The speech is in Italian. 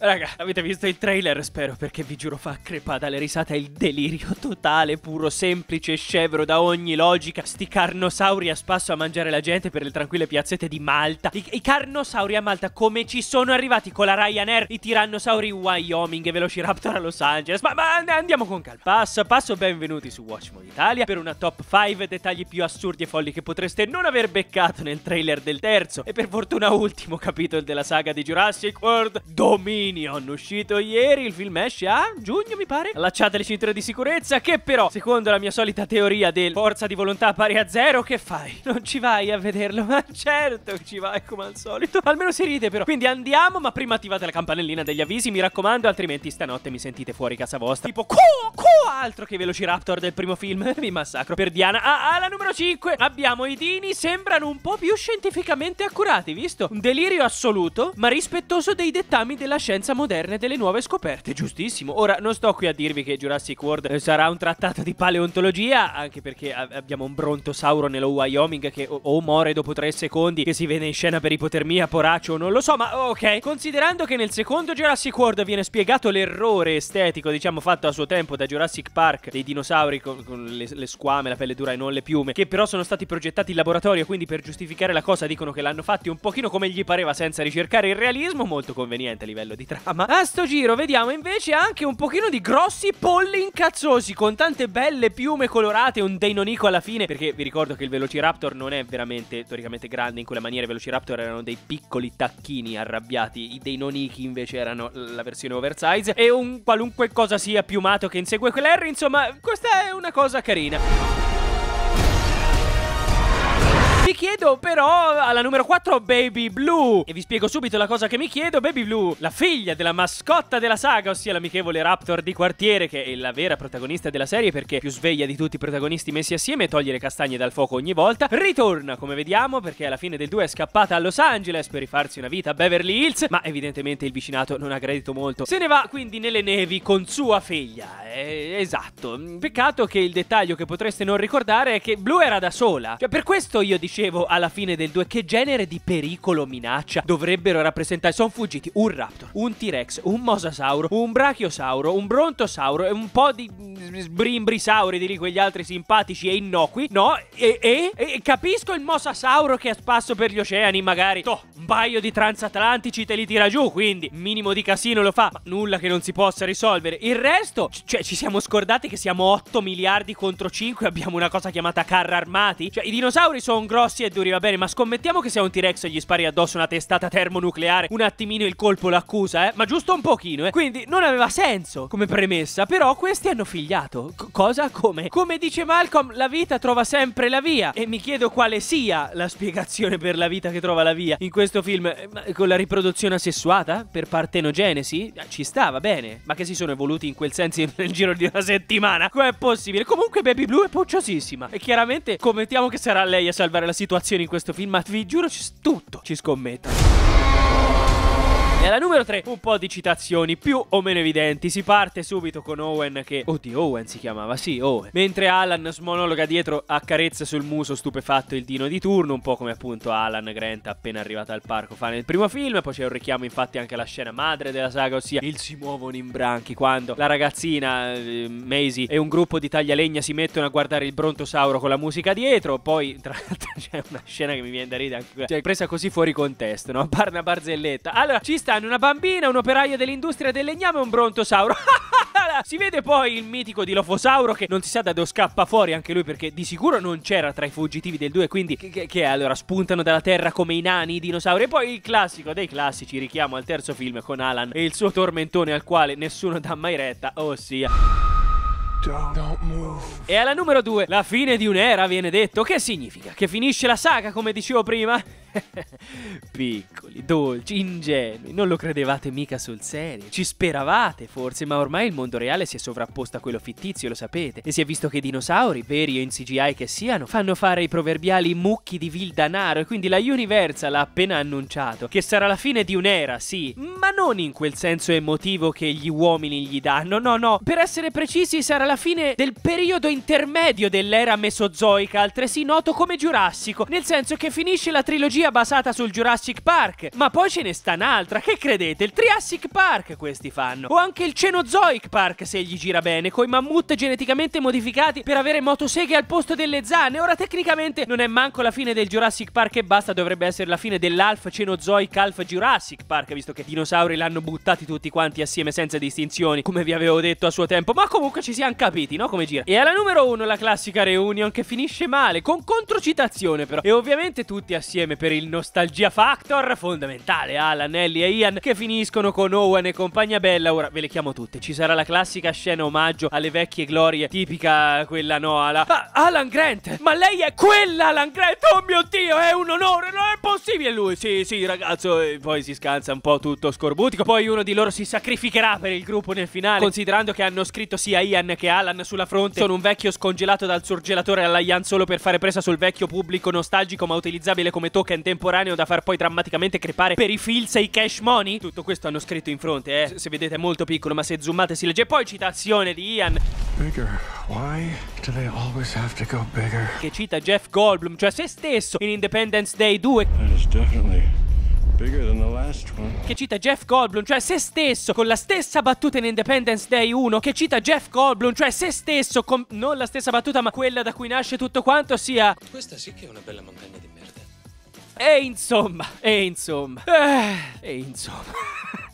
Raga, avete visto il trailer, spero, perché vi giuro fa crepa dalle risate il delirio totale, puro, semplice, scevro da ogni logica. Sti carnosauri a spasso a mangiare la gente per le tranquille piazzette di Malta. I, i carnosauri a Malta come ci sono arrivati con la Ryanair, i tirannosauri in Wyoming e Velociraptor a Los Angeles. Ma, ma andiamo con calma. Passo passo, benvenuti su WatchMo Italia per una top 5 dettagli più assurdi e folli che potreste non aver beccato nel trailer del terzo e per fortuna ultimo capitolo della saga di Jurassic World Dominion. Minion, uscito ieri, il film esce a giugno mi pare Allacciate le cinture di sicurezza che però, secondo la mia solita teoria del forza di volontà pari a zero, che fai? Non ci vai a vederlo, ma certo che ci vai come al solito Almeno si ride però Quindi andiamo, ma prima attivate la campanellina degli avvisi, mi raccomando Altrimenti stanotte mi sentite fuori casa vostra Tipo, co, co, altro che Velociraptor del primo film mi massacro Per Diana, ah, alla numero 5 abbiamo i dini Sembrano un po' più scientificamente accurati, visto? Un delirio assoluto, ma rispettoso dei dettami della scienza scienza moderna e delle nuove scoperte, giustissimo. Ora, non sto qui a dirvi che Jurassic World sarà un trattato di paleontologia, anche perché abbiamo un brontosauro nello Wyoming che o, muore dopo tre secondi, che si vede in scena per ipotermia, poraccio, non lo so, ma ok. Considerando che nel secondo Jurassic World viene spiegato l'errore estetico, diciamo, fatto a suo tempo da Jurassic Park, dei dinosauri con, con le, le squame, la pelle dura e non le piume, che però sono stati progettati in laboratorio, quindi per giustificare la cosa dicono che l'hanno fatti un pochino come gli pareva senza ricercare il realismo, molto conveniente a livello di trama. A sto giro vediamo invece anche un pochino di grossi polli incazzosi con tante belle piume colorate, un Deinonico alla fine, perché vi ricordo che il Velociraptor non è veramente teoricamente grande in quella maniera, i Velociraptor erano dei piccoli tacchini arrabbiati, i Deinonichi invece erano la versione oversize e un qualunque cosa sia piumato che insegue quell'R, insomma, questa è una cosa carina chiedo però alla numero 4 Baby Blue. E vi spiego subito la cosa che mi chiedo. Baby Blue, la figlia della mascotta della saga, ossia l'amichevole Raptor di quartiere, che è la vera protagonista della serie perché più sveglia di tutti i protagonisti messi assieme e toglie le castagne dal fuoco ogni volta, ritorna come vediamo perché alla fine del 2 è scappata a Los Angeles per rifarsi una vita a Beverly Hills, ma evidentemente il vicinato non ha gradito molto. Se ne va quindi nelle nevi con sua figlia. Eh, esatto. Peccato che il dettaglio che potreste non ricordare è che Blue era da sola. Cioè per questo io dicevo alla fine del 2 che genere di pericolo minaccia dovrebbero rappresentare? Sono fuggiti un raptor, un T-Rex, un mosasauro, un brachiosauro, un brontosauro e un po' di sbrimbrisauri di lì quegli altri simpatici e innocui. No, e, e, e capisco il mosasauro che è spasso per gli oceani, magari. Toh, un paio di transatlantici te li tira giù, quindi minimo di casino lo fa, ma nulla che non si possa risolvere. Il resto, cioè ci siamo scordati che siamo 8 miliardi contro 5 abbiamo una cosa chiamata carra armati. Cioè i dinosauri sono grossi e duri, va bene, ma scommettiamo che se un T-Rex gli spari addosso una testata termonucleare, un attimino il colpo l'accusa, eh? Ma giusto un pochino, eh? Quindi non aveva senso come premessa, però questi hanno figliato. C cosa? Come? Come dice Malcolm, la vita trova sempre la via. E mi chiedo quale sia la spiegazione per la vita che trova la via in questo film. Eh, con la riproduzione assessuata? Per partenogenesi? Eh, ci sta, va bene. Ma che si sono evoluti in quel senso nel giro di una settimana? Com'è possibile? Comunque Baby Blue è pocciosissima. E chiaramente commettiamo che sarà lei a salvare la situazione animazioni in questo film, ma vi giuro c'è tutto, ci scommetto. E alla numero 3 un po' di citazioni più o meno evidenti. Si parte subito con Owen che... Oddio, Owen si chiamava, sì, Owen. Mentre Alan smonologa dietro accarezza sul muso stupefatto il dino di turno, un po' come appunto Alan Grant appena arrivata al parco fa nel primo film. Poi c'è un richiamo infatti anche alla scena madre della saga, ossia il si muovono in branchi quando la ragazzina eh, Maisie e un gruppo di taglialegna si mettono a guardare il brontosauro con la musica dietro. Poi tra l'altro c'è una scena che mi viene da ridere anche Cioè presa così fuori contesto, no? Parna barzelletta. Allora ci sta stanno una bambina, un operaio dell'industria del legname e un brontosauro. si vede poi il mitico Dilofosauro che non si sa da dove scappa fuori anche lui perché di sicuro non c'era tra i fuggitivi del 2 quindi che, che, che allora spuntano dalla terra come i nani i dinosauri e poi il classico dei classici richiamo al terzo film con Alan e il suo tormentone al quale nessuno dà mai retta ossia e alla numero 2, la fine di un'era viene detto, che significa? Che finisce la saga, come dicevo prima? Piccoli, dolci, ingenui, non lo credevate mica sul serio. Ci speravate forse, ma ormai il mondo reale si è sovrapposto a quello fittizio, lo sapete. E si è visto che i dinosauri, veri o in CGI che siano, fanno fare i proverbiali mucchi di vil danaro e quindi la Universal ha appena annunciato che sarà la fine di un'era, sì, ma non in quel senso emotivo che gli uomini gli danno, no, no. Per essere precisi sarà la fine del periodo intermedio dell'era mesozoica, altresì noto come Giurassico, nel senso che finisce la trilogia trilogia basata sul Jurassic Park. Ma poi ce ne sta un'altra, che credete? Il Triassic Park questi fanno. O anche il Cenozoic Park, se gli gira bene, con i mammut geneticamente modificati per avere motoseghe al posto delle zanne. Ora tecnicamente non è manco la fine del Jurassic Park e basta, dovrebbe essere la fine dell'Alf Cenozoic Alf Jurassic Park, visto che i dinosauri l'hanno buttati tutti quanti assieme senza distinzioni, come vi avevo detto a suo tempo. Ma comunque ci siamo capiti, no? Come gira. E alla numero uno la classica reunion che finisce male, con controcitazione però. E ovviamente tutti assieme per per il nostalgia factor fondamentale Alan, Ellie e Ian che finiscono con Owen e compagnia bella, ora ve le chiamo tutte, ci sarà la classica scena omaggio alle vecchie glorie, tipica quella no alla... Ah, Alan Grant, ma lei è quella Alan Grant, oh mio Dio, è un onore, non è possibile lui, sì sì ragazzo, e poi si scansa un po' tutto scorbutico, poi uno di loro si sacrificherà per il gruppo nel finale, considerando che hanno scritto sia Ian che Alan sulla fronte, sono un vecchio scongelato dal surgelatore alla Ian solo per fare presa sul vecchio pubblico nostalgico ma utilizzabile come token contemporaneo da far poi drammaticamente crepare per i filz e i cash money? Tutto questo hanno scritto in fronte, eh. Se vedete è molto piccolo, ma se zoomate si legge. Poi citazione di Ian. Bigger. Why do they always have to go bigger? Che cita Jeff Goldblum, cioè se stesso, in Independence Day 2. That is definitely che cita Jeff Goldblum, cioè se stesso, con la stessa battuta in Independence Day 1. Che cita Jeff Goldblum, cioè se stesso, con non la stessa battuta, ma quella da cui nasce tutto quanto, sia. Questa sì che è una bella montagna di merda. E insomma, e insomma, eh. e insomma.